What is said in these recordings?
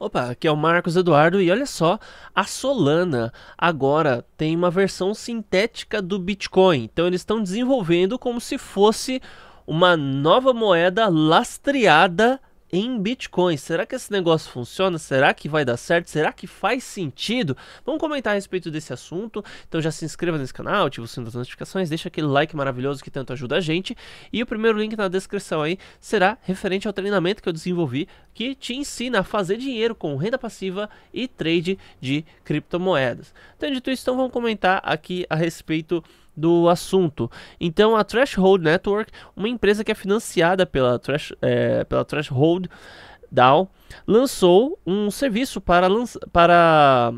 Opa, aqui é o Marcos Eduardo e olha só, a Solana agora tem uma versão sintética do Bitcoin. Então eles estão desenvolvendo como se fosse uma nova moeda lastreada em bitcoins. Será que esse negócio funciona? Será que vai dar certo? Será que faz sentido? Vamos comentar a respeito desse assunto. Então já se inscreva nesse canal, ativa o sino das notificações, deixa aquele like maravilhoso que tanto ajuda a gente. E o primeiro link na descrição aí será referente ao treinamento que eu desenvolvi que te ensina a fazer dinheiro com renda passiva e trade de criptomoedas. Então, dito isso, então vamos comentar aqui a respeito do assunto. Então, a Threshold Network, uma empresa que é financiada pela, Thresh, é, pela Threshold DAO, lançou um serviço para, para,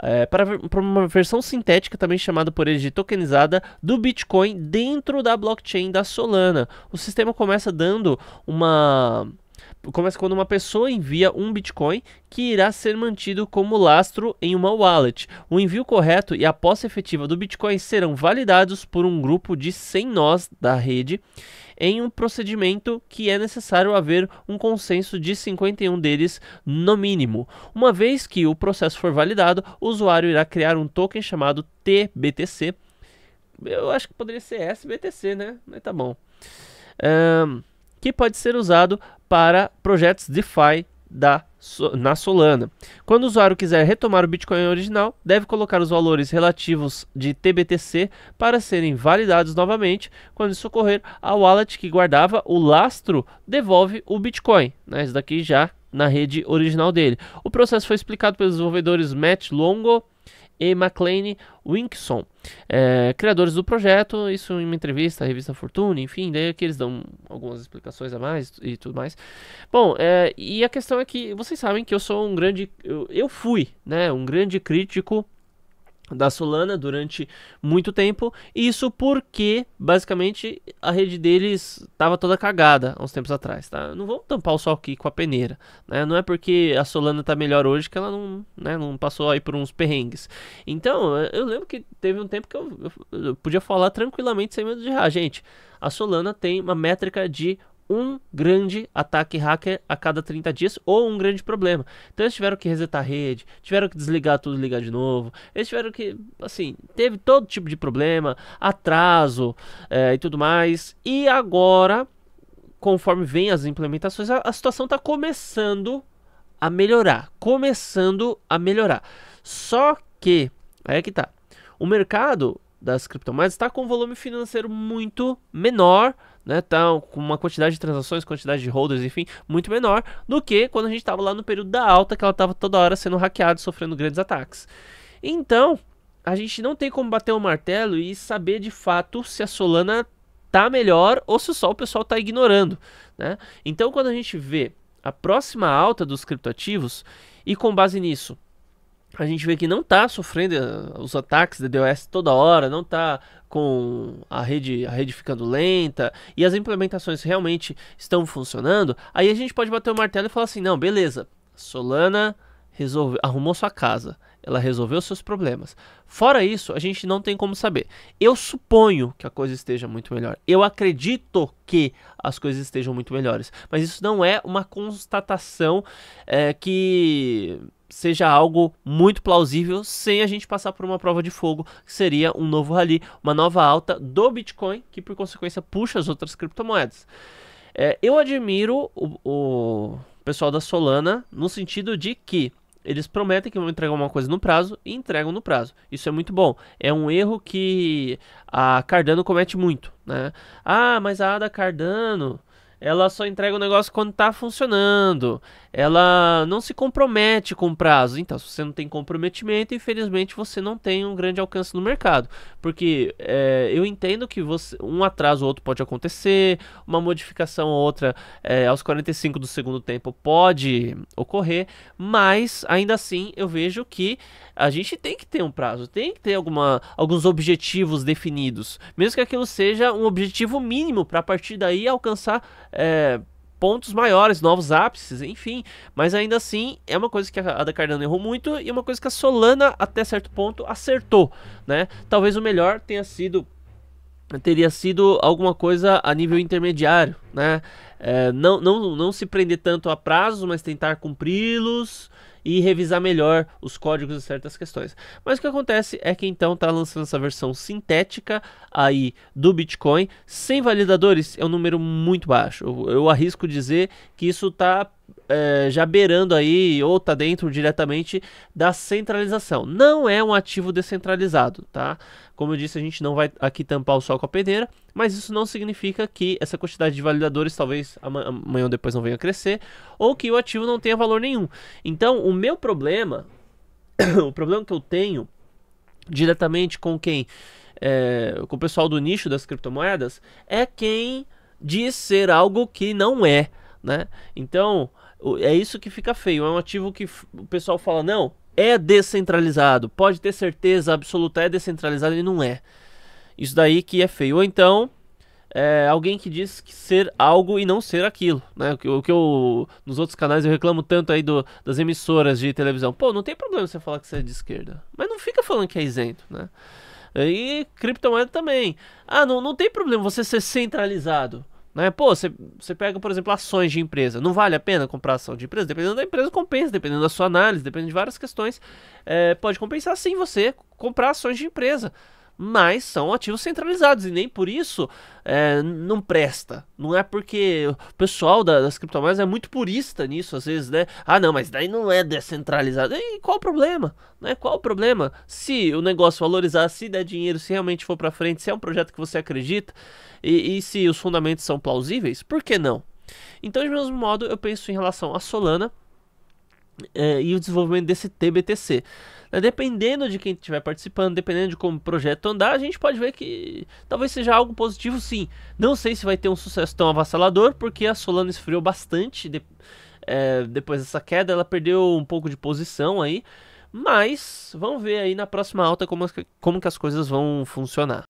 é, para, para uma versão sintética, também chamada por eles de tokenizada, do Bitcoin dentro da blockchain da Solana. O sistema começa dando uma começa quando uma pessoa envia um Bitcoin que irá ser mantido como lastro em uma wallet. O envio correto e a posse efetiva do Bitcoin serão validados por um grupo de 100 nós da rede em um procedimento que é necessário haver um consenso de 51 deles no mínimo. Uma vez que o processo for validado, o usuário irá criar um token chamado TBTC. Eu acho que poderia ser SBTC, né? Mas tá bom. Um, que pode ser usado para projetos DeFi da, na Solana. Quando o usuário quiser retomar o Bitcoin original, deve colocar os valores relativos de TBTC para serem validados novamente. Quando isso ocorrer, a wallet que guardava o lastro devolve o Bitcoin. Né? Isso daqui já na rede original dele. O processo foi explicado pelos desenvolvedores Matt Longo e McLean Winkson, é, criadores do projeto. Isso em uma entrevista à revista Fortune, enfim, daí é que eles dão algumas explicações a mais e tudo mais. Bom, é, e a questão é que vocês sabem que eu sou um grande. Eu, eu fui, né? Um grande crítico da Solana durante muito tempo. Isso porque, basicamente, a rede deles estava toda cagada há uns tempos atrás, tá? Não vamos tampar o sol aqui com a peneira, né? Não é porque a Solana está melhor hoje que ela não, né, não passou aí por uns perrengues. Então, eu lembro que teve um tempo que eu, eu, eu podia falar tranquilamente sem medo de errar. Gente, a Solana tem uma métrica de um grande ataque hacker a cada 30 dias ou um grande problema. Então eles tiveram que resetar a rede, tiveram que desligar tudo e ligar de novo. Eles tiveram que, assim, teve todo tipo de problema, atraso é, e tudo mais. E agora, conforme vem as implementações, a, a situação está começando a melhorar. Começando a melhorar. Só que, aí é que tá. O mercado das criptomoedas está com um volume financeiro muito menor, né? Tá com uma quantidade de transações, quantidade de holders, enfim, muito menor do que quando a gente estava lá no período da alta, que ela estava toda hora sendo hackeada, sofrendo grandes ataques. Então, a gente não tem como bater o um martelo e saber de fato se a Solana tá melhor ou se só o pessoal tá ignorando, né? Então, quando a gente vê a próxima alta dos criptoativos e com base nisso, a gente vê que não está sofrendo eh, os ataques da DOS toda hora, não está com a rede, a rede ficando lenta e as implementações realmente estão funcionando, aí a gente pode bater o martelo e falar assim: não, beleza, Solana resolve, arrumou sua casa ela resolveu seus problemas. Fora isso, a gente não tem como saber. Eu suponho que a coisa esteja muito melhor. Eu acredito que as coisas estejam muito melhores. Mas isso não é uma constatação é, que seja algo muito plausível sem a gente passar por uma prova de fogo, que seria um novo rally, uma nova alta do Bitcoin, que por consequência puxa as outras criptomoedas. É, eu admiro o, o pessoal da Solana no sentido de que eles prometem que vão entregar uma coisa no prazo e entregam no prazo. Isso é muito bom. É um erro que a Cardano comete muito, né? Ah, mas a Ada Cardano ela só entrega o negócio quando está funcionando. Ela não se compromete com o prazo. Então, se você não tem comprometimento, infelizmente você não tem um grande alcance no mercado. Porque é, eu entendo que você, um atraso ou outro pode acontecer, uma modificação ou outra é, aos 45 do segundo tempo pode ocorrer, mas ainda assim eu vejo que a gente tem que ter um prazo, tem que ter alguma, alguns objetivos definidos, mesmo que aquilo seja um objetivo mínimo para a partir daí alcançar é, pontos maiores, novos ápices, enfim. Mas ainda assim, é uma coisa que a Ada Cardano errou muito e uma coisa que a Solana, até certo ponto, acertou, né? Talvez o melhor tenha sido teria sido alguma coisa a nível intermediário, né? É, não, não, não se prender tanto a prazos, mas tentar cumpri-los e revisar melhor os códigos de certas questões. Mas o que acontece é que então está lançando essa versão sintética aí do Bitcoin sem validadores é um número muito baixo. Eu, eu arrisco dizer que isso está é, já beirando aí, ou tá dentro diretamente da centralização. Não é um ativo descentralizado, tá? Como eu disse, a gente não vai aqui tampar o sol com a peneira, mas isso não significa que essa quantidade de validadores talvez amanhã ou depois não venha a crescer, ou que o ativo não tenha valor nenhum. Então, o meu problema, o problema que eu tenho diretamente com quem, é, com o pessoal do nicho das criptomoedas, é quem diz ser algo que não é né? Então, é isso que fica feio. É um ativo que o pessoal fala, não, é descentralizado. Pode ter certeza absoluta, é descentralizado e não é. Isso daí que é feio. Ou então, é alguém que diz que ser algo e não ser aquilo, né? O que, o que eu nos outros canais eu reclamo tanto aí do, das emissoras de televisão. Pô, não tem problema você falar que você é de esquerda, mas não fica falando que é isento, né? E criptomoeda também. Ah, não, não tem problema você ser centralizado. Né? Pô, você, você pega, por exemplo, ações de empresa. Não vale a pena comprar ação de empresa? Dependendo da empresa, compensa. Dependendo da sua análise, dependendo de várias questões. É, pode compensar sim você comprar ações de empresa mas são ativos centralizados e nem por isso é, não presta. Não é porque o pessoal da, das criptomoedas é muito purista nisso, às vezes, né? Ah, não, mas daí não é descentralizado. E qual o problema? Né? Qual o problema? Se o negócio valorizar, se der dinheiro, se realmente for para frente, se é um projeto que você acredita e, e se os fundamentos são plausíveis, por que não? Então, de mesmo modo, eu penso em relação à Solana é, e o desenvolvimento desse TBTC. É, dependendo de quem estiver participando, dependendo de como o projeto andar, a gente pode ver que talvez seja algo positivo sim. Não sei se vai ter um sucesso tão avassalador, porque a Solana esfriou bastante de, é, depois dessa queda, ela perdeu um pouco de posição aí. Mas vamos ver aí na próxima alta como, como que as coisas vão funcionar.